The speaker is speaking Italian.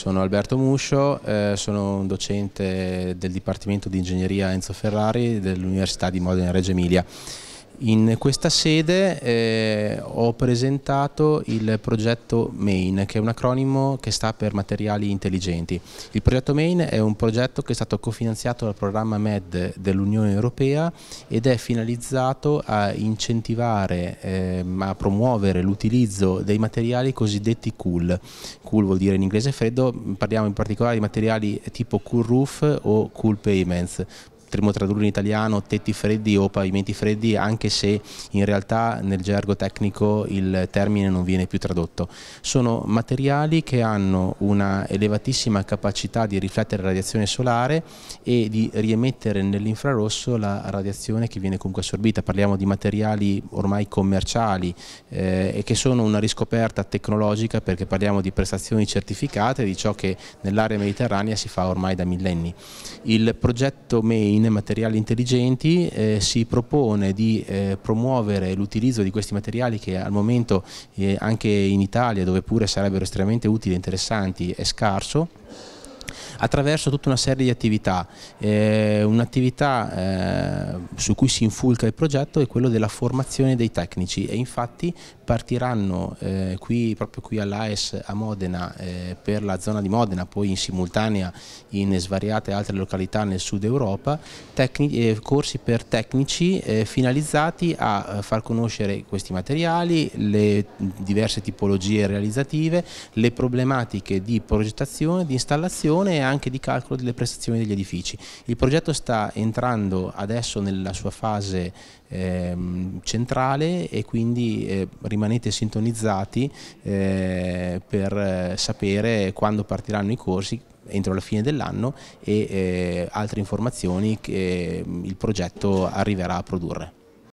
Sono Alberto Muscio, eh, sono un docente del Dipartimento di Ingegneria Enzo Ferrari dell'Università di Modena Reggio Emilia. In questa sede eh, ho presentato il progetto MAIN, che è un acronimo che sta per materiali intelligenti. Il progetto MAIN è un progetto che è stato cofinanziato dal programma MED dell'Unione Europea ed è finalizzato a incentivare, eh, a promuovere l'utilizzo dei materiali cosiddetti cool. Cool vuol dire in inglese freddo, parliamo in particolare di materiali tipo cool roof o cool payments potremmo tradurre in italiano tetti freddi o pavimenti freddi, anche se in realtà nel gergo tecnico il termine non viene più tradotto. Sono materiali che hanno una elevatissima capacità di riflettere radiazione solare e di riemettere nell'infrarosso la radiazione che viene comunque assorbita. Parliamo di materiali ormai commerciali eh, e che sono una riscoperta tecnologica perché parliamo di prestazioni certificate di ciò che nell'area mediterranea si fa ormai da millenni. Il progetto Main in materiali intelligenti eh, si propone di eh, promuovere l'utilizzo di questi materiali che al momento eh, anche in Italia dove pure sarebbero estremamente utili e interessanti è scarso attraverso tutta una serie di attività. Eh, Un'attività eh, su cui si infulca il progetto è quella della formazione dei tecnici e infatti partiranno eh, qui, proprio qui all'AES a Modena eh, per la zona di Modena, poi in simultanea in svariate altre località nel sud Europa, eh, corsi per tecnici eh, finalizzati a far conoscere questi materiali, le diverse tipologie realizzative, le problematiche di progettazione, di installazione e anche anche di calcolo delle prestazioni degli edifici. Il progetto sta entrando adesso nella sua fase ehm, centrale e quindi eh, rimanete sintonizzati eh, per eh, sapere quando partiranno i corsi entro la fine dell'anno e eh, altre informazioni che mm, il progetto arriverà a produrre.